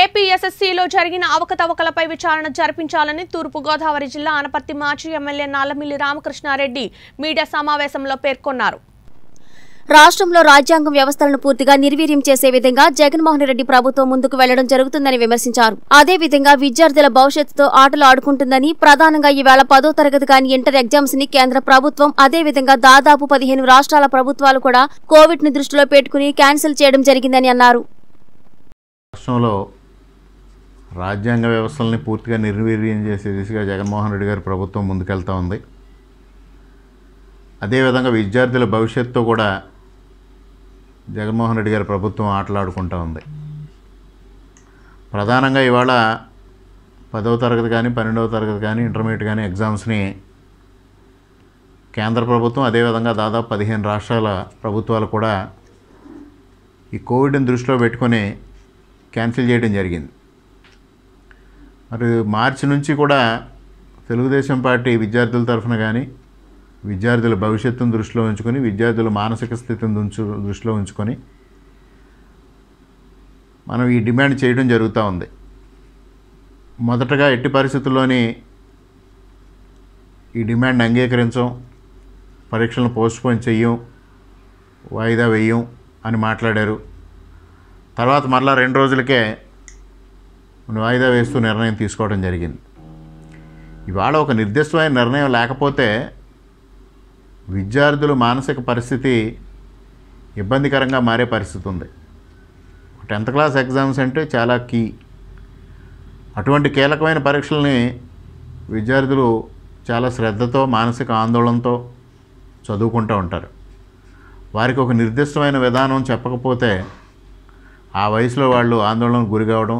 ఏపీఎస్ఎస్సీలో జరిగిన అవకతవకలపై విచారణ జరిపించాలని తూర్పుగోదావరి జిల్లా అనపర్తి మాజీ ఎమ్మెల్యే నాలమిల్లి రామకృష్ణారెడ్డి మీడియా సమావేశంలో పేర్కొన్నారు రాష్ట్రంలో రాజ్యాంగం వ్యవస్థలను పూర్తిగా నిర్వీర్యం చేసే విధంగా జగన్మోహన్ రెడ్డి ప్రభుత్వం ముందుకు వెళ్లడం జరుగుతుందని విమర్శించారు అదే విధంగా విద్యార్థుల భవిష్యత్తుతో ఆటలు ఆడుకుంటుందని ప్రధానంగా ఈవేళ పదో తరగతి కాని ఇంటర్ ఎగ్జామ్స్ ని కేంద్ర ప్రభుత్వం అదే విధంగా దాదాపు పదిహేను రాష్ట్రాల ప్రభుత్వాలు కూడా కోవిడ్ దృష్టిలో పెట్టుకుని క్యాన్సిల్ చేయడం జరిగిందని అన్నారు రాష్ట్రంలో రాజ్యాంగ వ్యవస్థల్ని పూర్తిగా నిర్వీర్యం చేసే దిశగా జగన్మోహన్ రెడ్డి గారి ప్రభుత్వం ముందుకెళ్తూ ఉంది అదేవిధంగా విద్యార్థుల భవిష్యత్తు కూడా జగన్మోహన్ రెడ్డి గారి ప్రభుత్వం ఆటలాడుకుంటూ ఉంది ప్రధానంగా ఇవాళ పదవ తరగతి కానీ పన్నెండవ తరగతి కానీ ఇంటర్మీడియట్ కానీ ఎగ్జామ్స్ని కేంద్ర ప్రభుత్వం అదేవిధంగా దాదాపు పదిహేను రాష్ట్రాల ప్రభుత్వాలు కూడా ఈ కోవిడ్ని దృష్టిలో పెట్టుకొని క్యాన్సిల్ చేయడం జరిగింది మరి మార్చి నుంచి కూడా తెలుగుదేశం పార్టీ విద్యార్థుల తరఫున కానీ విద్యార్థుల భవిష్యత్తును దృష్టిలో ఉంచుకొని విద్యార్థుల మానసిక స్థితిని దుంచు దృష్టిలో ఉంచుకొని మనం ఈ డిమాండ్ చేయడం జరుగుతూ ఉంది మొదటగా ఎట్టి పరిస్థితుల్లోని ఈ డిమాండ్ అంగీకరించం పరీక్షలను పోస్ట్పోన్ చెయ్యం వాయిదా వేయం అని మాట్లాడారు తర్వాత మరలా రెండు రోజులకే వాయిదా వేస్తూ నిర్ణయం తీసుకోవడం జరిగింది ఇవాళ ఒక నిర్దిష్టమైన నిర్ణయం లేకపోతే విద్యార్థుల మానసిక పరిస్థితి ఇబ్బందికరంగా మారే పరిస్థితి ఉంది టెన్త్ క్లాస్ ఎగ్జామ్స్ అంటే చాలా కీ అటువంటి కీలకమైన పరీక్షల్ని విద్యార్థులు చాలా శ్రద్ధతో మానసిక ఆందోళనతో చదువుకుంటూ ఉంటారు వారికి ఒక నిర్దిష్టమైన విధానం చెప్పకపోతే ఆ వయసులో వాళ్ళు ఆందోళనకు గురి కావడం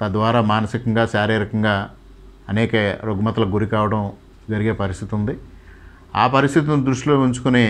తద్వారా మానసికంగా శారీరకంగా అనేక రుగ్మతలకు గురి కావడం జరిగే పరిస్థితి ఉంది ఆ పరిస్థితిని దృష్టిలో ఉంచుకుని